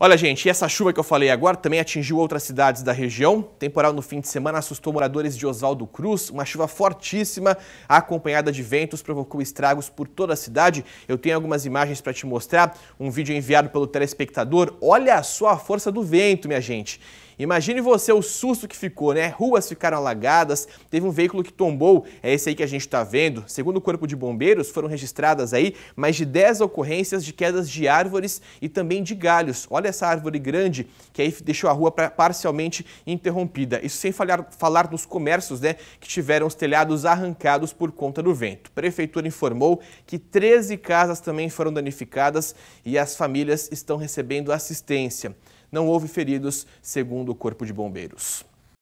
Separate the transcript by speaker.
Speaker 1: Olha, gente, essa chuva que eu falei agora também atingiu outras cidades da região. Temporal no fim de semana assustou moradores de Oswaldo Cruz. Uma chuva fortíssima, acompanhada de ventos, provocou estragos por toda a cidade. Eu tenho algumas imagens para te mostrar. Um vídeo enviado pelo telespectador. Olha só a força do vento, minha gente. Imagine você o susto que ficou, né? Ruas ficaram alagadas, teve um veículo que tombou, é esse aí que a gente está vendo. Segundo o Corpo de Bombeiros, foram registradas aí mais de 10 ocorrências de quedas de árvores e também de galhos. Olha essa árvore grande que aí deixou a rua parcialmente interrompida. Isso sem falhar, falar dos comércios, né? Que tiveram os telhados arrancados por conta do vento. A prefeitura informou que 13 casas também foram danificadas e as famílias estão recebendo assistência. Não houve feridos, segundo o Corpo de Bombeiros.